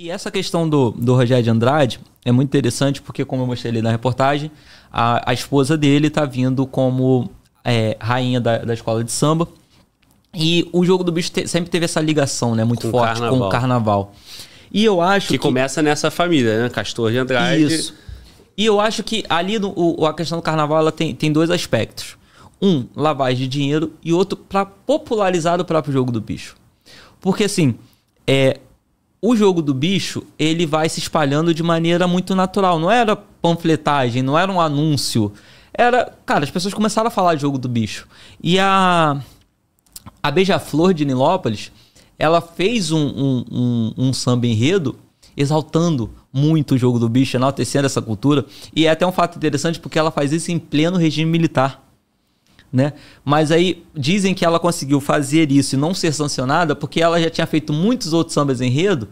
E essa questão do, do Rogério de Andrade é muito interessante porque, como eu mostrei ali na reportagem, a, a esposa dele está vindo como é, rainha da, da escola de samba. E o jogo do bicho te, sempre teve essa ligação né, muito com forte carnaval. com o carnaval. E eu acho que, que. começa nessa família, né? Castor de Andrade. Isso. E eu acho que ali no, o, a questão do carnaval ela tem, tem dois aspectos. Um, lavagem de dinheiro, e outro, para popularizar o próprio jogo do bicho. Porque assim, é, o jogo do bicho, ele vai se espalhando de maneira muito natural. Não era panfletagem, não era um anúncio. Era, cara, as pessoas começaram a falar de jogo do bicho. E a a Beija-Flor de Nilópolis, ela fez um, um, um, um samba enredo exaltando muito o jogo do bicho, enaltecendo essa cultura. E é até um fato interessante porque ela faz isso em pleno regime militar né? Mas aí dizem que ela conseguiu fazer isso e não ser sancionada porque ela já tinha feito muitos outros sambas enredo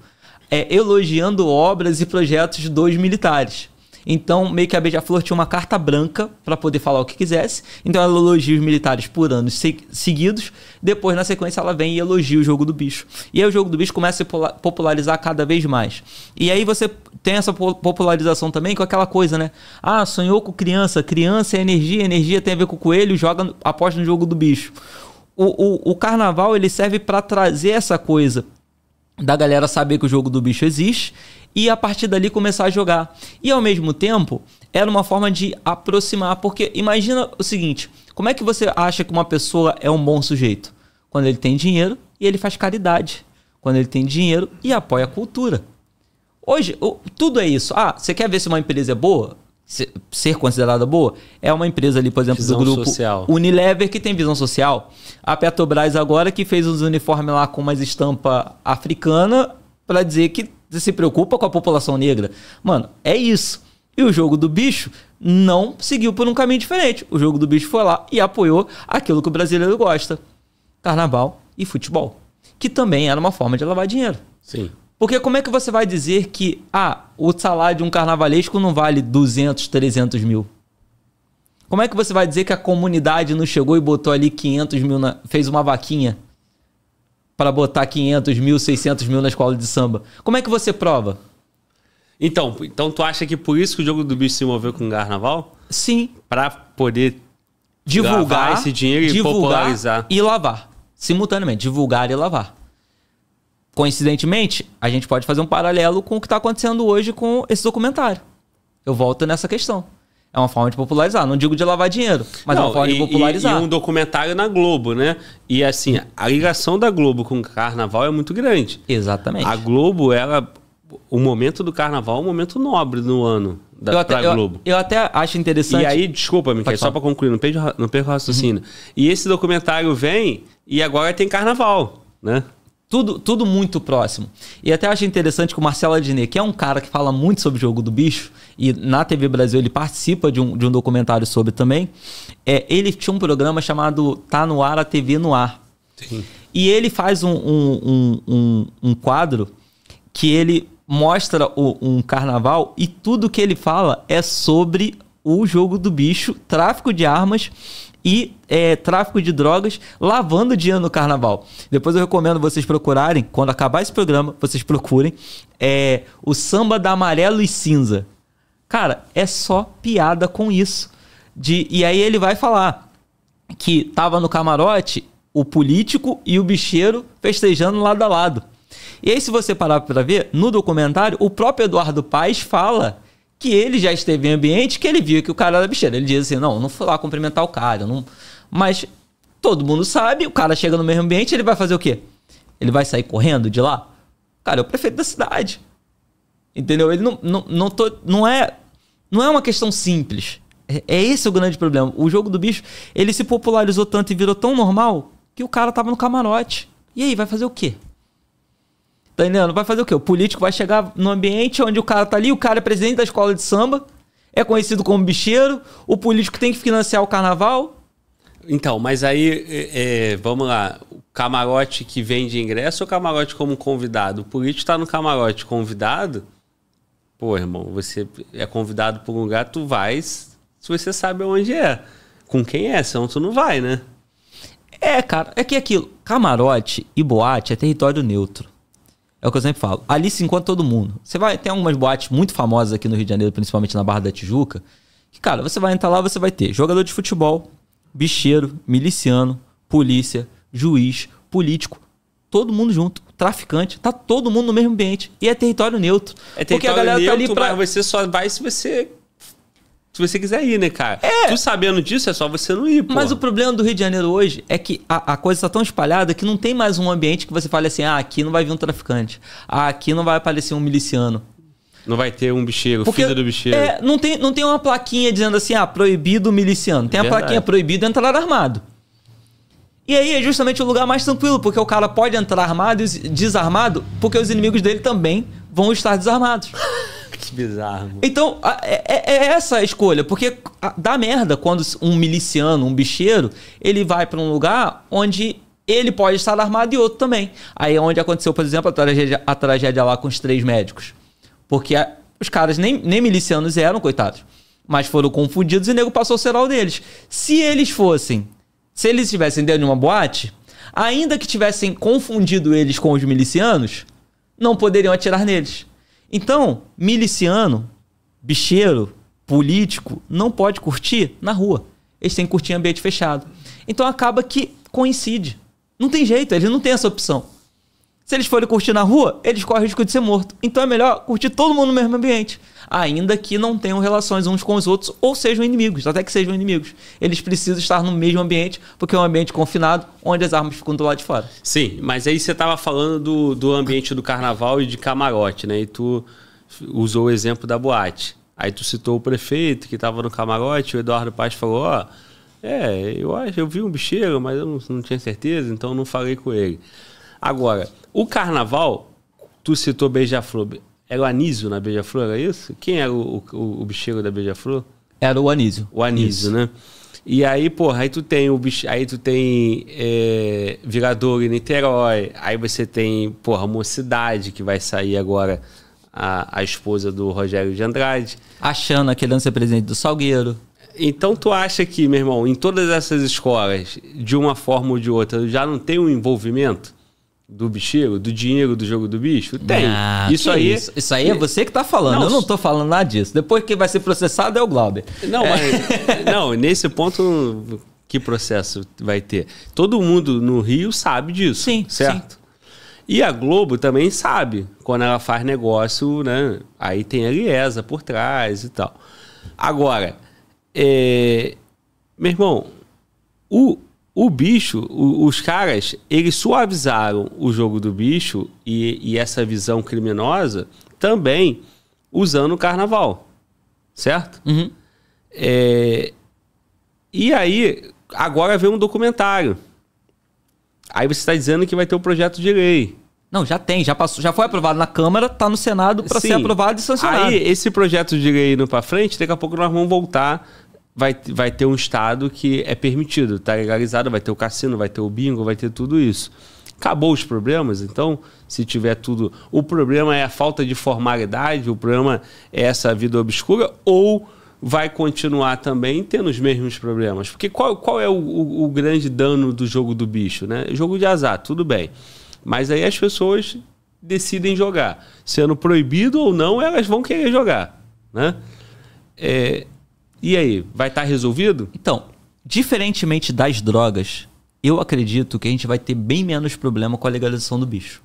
é, elogiando obras e projetos dos militares. Então, meio que a Beija-Flor tinha uma carta branca para poder falar o que quisesse. Então, ela elogia os militares por anos se seguidos. Depois, na sequência, ela vem e elogia o jogo do bicho. E aí, o jogo do bicho começa a se popularizar cada vez mais. E aí, você tem essa popularização também com aquela coisa, né? Ah, sonhou com criança. Criança é energia, energia tem a ver com o coelho, joga, aposta no jogo do bicho. O, o, o, carnaval ele serve para trazer essa coisa da galera saber que o jogo do bicho existe e a partir dali começar a jogar. E ao mesmo tempo, era uma forma de aproximar, porque imagina o seguinte, como é que você acha que uma pessoa é um bom sujeito? Quando ele tem dinheiro e ele faz caridade. Quando ele tem dinheiro e apoia a cultura. Hoje, tudo é isso. Ah, você quer ver se uma empresa é boa? ser considerada boa é uma empresa ali, por exemplo, visão do grupo social. Unilever que tem visão social. A Petrobras agora que fez os uniformes lá com umas estampa africana para dizer que se preocupa com a população negra. Mano, é isso. E o jogo do bicho não seguiu por um caminho diferente. O jogo do bicho foi lá e apoiou aquilo que o brasileiro gosta: carnaval e futebol, que também era uma forma de lavar dinheiro. Sim. Porque como é que você vai dizer que ah, o salário de um carnavalesco não vale 200, 300 mil? Como é que você vai dizer que a comunidade não chegou e botou ali 500 mil, na, fez uma vaquinha para botar 500 mil, 600 mil na escola de samba? Como é que você prova? Então, então tu acha que por isso que o jogo do bicho se moveu com o carnaval? Sim. Para poder divulgar esse dinheiro e divulgar popularizar. E lavar. Simultaneamente, divulgar e lavar coincidentemente, a gente pode fazer um paralelo com o que está acontecendo hoje com esse documentário. Eu volto nessa questão. É uma forma de popularizar. Não digo de lavar dinheiro, mas Não, é uma forma e, de popularizar. E, e um documentário na Globo, né? E assim, a ligação da Globo com o carnaval é muito grande. Exatamente. A Globo, ela. O momento do carnaval é um momento nobre no ano da eu até, Globo. Eu, eu, até acho interessante. E aí, desculpa, Miquel, só para concluir, não perco, não perco o raciocínio. Uhum. E esse documentário vem e agora tem carnaval, né? Tudo, tudo muito próximo. E até acho interessante que o Marcelo Adnet, que é um cara que fala muito sobre o jogo do bicho, e na TV Brasil ele participa de um, de um documentário sobre também, é, ele tinha um programa chamado Tá No Ar, a TV No Ar. Sim. E ele faz um, um, um, um, quadro que ele mostra o, um carnaval e tudo que ele fala é sobre o jogo do bicho, tráfico de armas e é, tráfico de drogas lavando dinheiro no carnaval. Depois eu recomendo vocês procurarem, quando acabar esse programa, vocês procurem é, o samba da amarelo e cinza. Cara, é só piada com isso. De, e aí ele vai falar que tava no camarote o político e o bicheiro festejando lado a lado. E aí, se você parar para ver, no documentário, o próprio Eduardo Paes fala que ele já esteve em ambiente que ele via que o cara era bicheiro. Ele diz assim: não, não fui lá cumprimentar o cara. Não... Mas todo mundo sabe, o cara chega no mesmo ambiente, ele vai fazer o quê? Ele vai sair correndo de lá? Cara, é o prefeito da cidade. Entendeu? Ele não, não, não, tô, não é. Não é uma questão simples. É, é esse o grande problema. O jogo do bicho, ele se popularizou tanto e virou tão normal que o cara tava no camarote. E aí, vai fazer o quê? Tá entendendo? Vai fazer o quê? O político vai chegar no ambiente onde o cara tá ali, o cara é presidente da escola de samba, é conhecido como bicheiro, o político tem que financiar o carnaval. Então, mas aí, é, é vamos lá, o camarote que vende ingresso ou camarote como convidado? O político tá no camarote convidado, pô, irmão, você é convidado por um lugar, tu vai se você sabe onde é. Com quem é, senão tu não vai, né? É, cara, é que é aquilo, camarote e boate é território neutro. É o que eu sempre falo. Ali se encontra todo mundo. Você vai ter algumas boates muito famosas aqui no Rio de Janeiro, principalmente na Barra da Tijuca, que, cara, você vai entrar lá, você vai ter jogador de futebol, bicheiro, miliciano, polícia, juiz, político, todo mundo junto. Traficante, tá todo mundo no mesmo ambiente. E é território neutro. É território porque a galera neutro, tá ali pra... mas você só vai se você se você quiser ir, né, cara? É. Tu sabendo disso, é só você não ir, pô. Mas o problema do Rio de Janeiro hoje é que a, a coisa está tão espalhada que não tem mais um ambiente que você fale assim, ah, aqui não vai vir um traficante, ah, aqui não vai aparecer um miliciano. Não vai ter um bicheiro, filha filho do bicheiro. É, não tem, não tem uma plaquinha dizendo assim, ah, proibido miliciano. Tem a plaquinha proibido entrar armado. E aí é justamente o lugar mais tranquilo, porque o cara pode entrar armado e desarmado, porque os inimigos dele também vão estar desarmados. que bizarro. Então, é, é, é, essa a escolha, porque dá merda quando um miliciano, um bicheiro, ele vai para um lugar onde ele pode estar armado e outro também. Aí é onde aconteceu, por exemplo, a tragédia, a tragédia lá com os três médicos. Porque a, os caras nem, nem milicianos eram, coitados. Mas foram confundidos e o nego passou o serol deles. Se eles fossem, se eles estivessem dentro de uma boate, ainda que tivessem confundido eles com os milicianos, não poderiam atirar neles. Então, miliciano, bicheiro, político, não pode curtir na rua. Eles têm que curtir em ambiente fechado. Então acaba que coincide. Não tem jeito, eles não têm essa opção. Se eles forem curtir na rua, eles correm o risco de ser morto. Então é melhor curtir todo mundo no mesmo ambiente. Ainda que não tenham relações uns com os outros ou sejam inimigos, até que sejam inimigos. Eles precisam estar no mesmo ambiente, porque é um ambiente confinado, onde as armas ficam do lado de fora. Sim, mas aí você estava falando do, do ambiente do carnaval e de camarote, né? E tu usou o exemplo da boate. Aí tu citou o prefeito que estava no camarote, o Eduardo Paz falou, ó, oh, é, eu acho, eu vi um bicheiro, mas eu não, não tinha certeza, então não falei com ele. Agora, o carnaval, tu citou Beija-Flor. Era o Anísio na Beija-Flor, era é isso? Quem era o, o, o bicheiro da Beija-Flor? Era o Anísio. O Anísio, isso. né? E aí, porra, aí tu tem o bicho, aí tu tem é, Virador e Niterói, aí você tem, porra, Mocidade, que vai sair agora a, a esposa do Rogério de Andrade. achando aquele ano ser presidente do Salgueiro. Então tu acha que, meu irmão, em todas essas escolas, de uma forma ou de outra, já não tem um envolvimento? do bichego, do dinheiro do jogo do bicho? Tem. Ah, isso aí. Isso? isso? aí é você que tá falando. Não, eu não tô falando nada disso. Depois que vai ser processado é o Glauber. Não, é. mas. não, nesse ponto, que processo vai ter? Todo mundo no Rio sabe disso. Sim. Certo? Sim. E a Globo também sabe. Quando ela faz negócio, né? Aí tem a Liesa por trás e tal. Agora, é... meu irmão, o o bicho, o, os caras, eles suavizaram o jogo do bicho e, e essa visão criminosa também usando o carnaval, certo? Uhum. É, e aí, agora vem um documentário. Aí você está dizendo que vai ter um projeto de lei. Não, já tem, já passou, já foi aprovado na Câmara, está no Senado para ser aprovado e sancionado. Aí, esse projeto de lei indo para frente, daqui a pouco nós vamos voltar vai, vai ter um estado que é permitido, tá legalizado, vai ter o cassino, vai ter o bingo, vai ter tudo isso. Acabou os problemas, então, se tiver tudo. O problema é a falta de formalidade, o problema é essa vida obscura, ou vai continuar também tendo os mesmos problemas? Porque qual, qual é o, o, o grande dano do jogo do bicho, né? Jogo de azar, tudo bem. Mas aí as pessoas decidem jogar. Sendo proibido ou não, elas vão querer jogar, né? É, e aí, vai estar tá resolvido? Então, diferentemente das drogas, eu acredito que a gente vai ter bem menos problema com a legalização do bicho.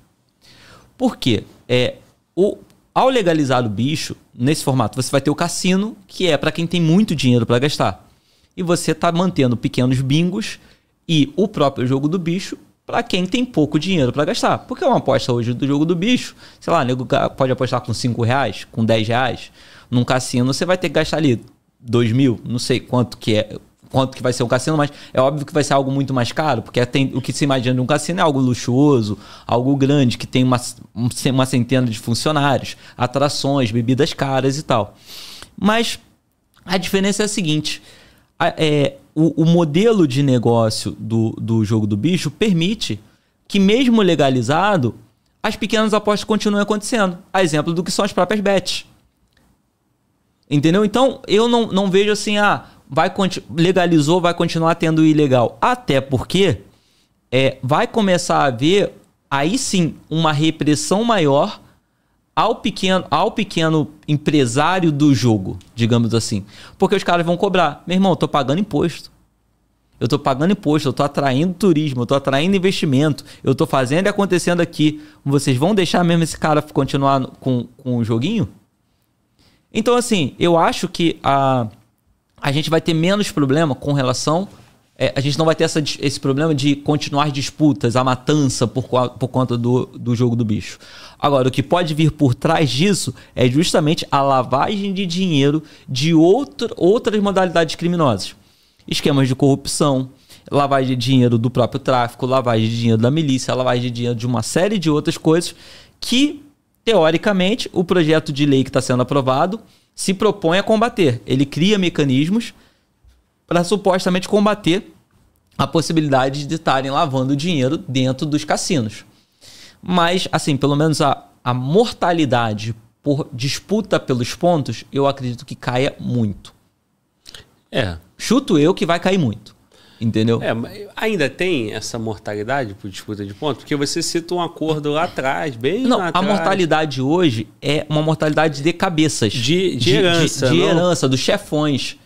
Por quê? É, o, ao legalizar o bicho, nesse formato, você vai ter o cassino, que é para quem tem muito dinheiro para gastar. E você está mantendo pequenos bingos e o próprio jogo do bicho para quem tem pouco dinheiro para gastar. Porque é uma aposta hoje do jogo do bicho, sei lá, nego pode apostar com 5 reais, com 10 reais. Num cassino você vai ter que gastar ali 2 mil, não sei quanto que é, quanto que vai ser um cassino, mas é óbvio que vai ser algo muito mais caro, porque é tem, o que se imagina de um cassino é algo luxuoso, algo grande, que tem uma, uma centena de funcionários, atrações, bebidas caras e tal. Mas a diferença é a seguinte: a, é, o, o, modelo de negócio do, do jogo do bicho permite que, mesmo legalizado, as pequenas apostas continuem acontecendo. A exemplo do que são as próprias bets. Entendeu? Então, eu não, não vejo assim, ah, vai legalizou, vai continuar tendo ilegal. Até porque é, vai começar a haver, aí sim, uma repressão maior ao pequeno, ao pequeno empresário do jogo, digamos assim. Porque os caras vão cobrar. Meu irmão, eu tô pagando imposto. Eu tô pagando imposto, eu tô atraindo turismo, eu tô atraindo investimento, eu tô fazendo e acontecendo aqui. Vocês vão deixar mesmo esse cara continuar com, com o joguinho? Então, assim, eu acho que a, a gente vai ter menos problema com relação. É, a gente não vai ter essa, esse problema de continuar disputas, a matança por, por conta do, do jogo do bicho. Agora, o que pode vir por trás disso é justamente a lavagem de dinheiro de outro, outras modalidades criminosas. Esquemas de corrupção, lavagem de dinheiro do próprio tráfico, lavagem de dinheiro da milícia, lavagem de dinheiro de uma série de outras coisas que teoricamente, o projeto de lei que está sendo aprovado se propõe a combater. Ele cria mecanismos para supostamente combater a possibilidade de estarem lavando dinheiro dentro dos cassinos. Mas, assim, pelo menos a, a mortalidade por disputa pelos pontos, eu acredito que caia muito. É. Chuto eu que vai cair muito. Entendeu? É, ainda tem essa mortalidade por disputa de pontos? Porque você cita um acordo lá atrás, bem Não, a atrás. mortalidade hoje é uma mortalidade de cabeças. De, de, de herança. De, de herança, dos chefões.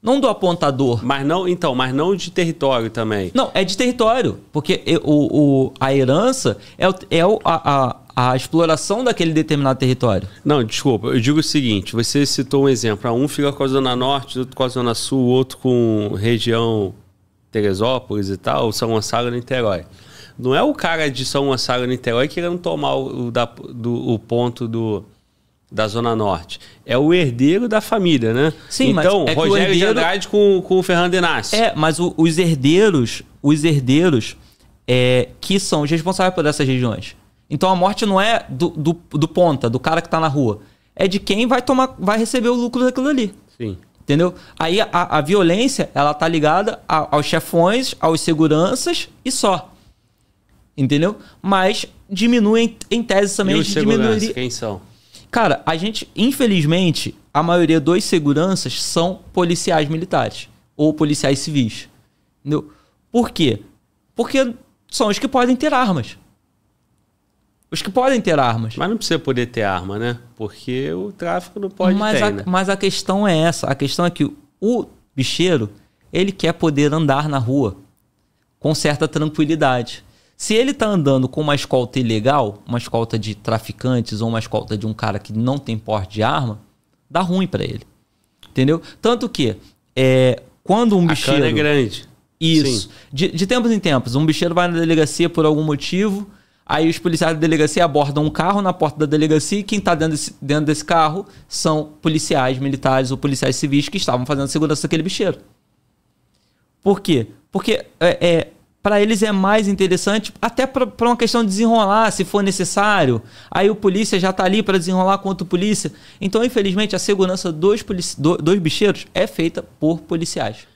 Não do apontador. Mas não, então, mas não de território também. Não, é de território. Porque o, o a herança é, é o, a, a, a, exploração daquele determinado território. Não, desculpa, eu digo o seguinte: você citou um exemplo. Ah, um fica com a Zona Norte, outro com a Zona Sul, outro com região Teresópolis e tal, São Gonçalo, Niterói. Não é o cara de São Gonçalo, Niterói querendo tomar o, o da, do, o ponto do, da Zona Norte. É o herdeiro da família, né? Sim, então, mas é Rogério herdeiro... de Andrade com, com o Fernando Inácio. É, mas o, os herdeiros, os herdeiros é, que são os responsáveis por essas regiões. Então a morte não é do, do, do ponta, do cara que está na rua. É de quem vai tomar, vai receber o lucro daquilo ali. Sim. Entendeu? Aí a, a violência, ela tá ligada a, aos chefões, aos seguranças e só. Entendeu? Mas diminuem em tese também. E os seguranças, diminui... quem são? Cara, a gente, infelizmente, a maioria dos seguranças são policiais militares ou policiais civis. Entendeu? Por quê? Porque são os que podem ter armas. Os que podem ter armas. Mas não precisa poder ter arma, né? Porque o tráfico não pode mas ter. A, né? Mas a questão é essa. A questão é que o bicheiro, ele quer poder andar na rua com certa tranquilidade. Se ele tá andando com uma escolta ilegal, uma escolta de traficantes ou uma escolta de um cara que não tem porte de arma, dá ruim para ele. Entendeu? Tanto que é, quando um bicheiro. A cana é grande. Isso. De, de, tempos em tempos, um bicheiro vai na delegacia por algum motivo, Aí os policiais da delegacia abordam um carro na porta da delegacia e quem está dentro desse, dentro desse carro são policiais militares ou policiais civis que estavam fazendo segurança daquele bicheiro. Por quê? Porque é, é para eles é mais interessante, até para uma questão de desenrolar, se for necessário. Aí o polícia já está ali para desenrolar contra o polícia. Então, infelizmente, a segurança dos, polici do, dos bicheiros é feita por policiais.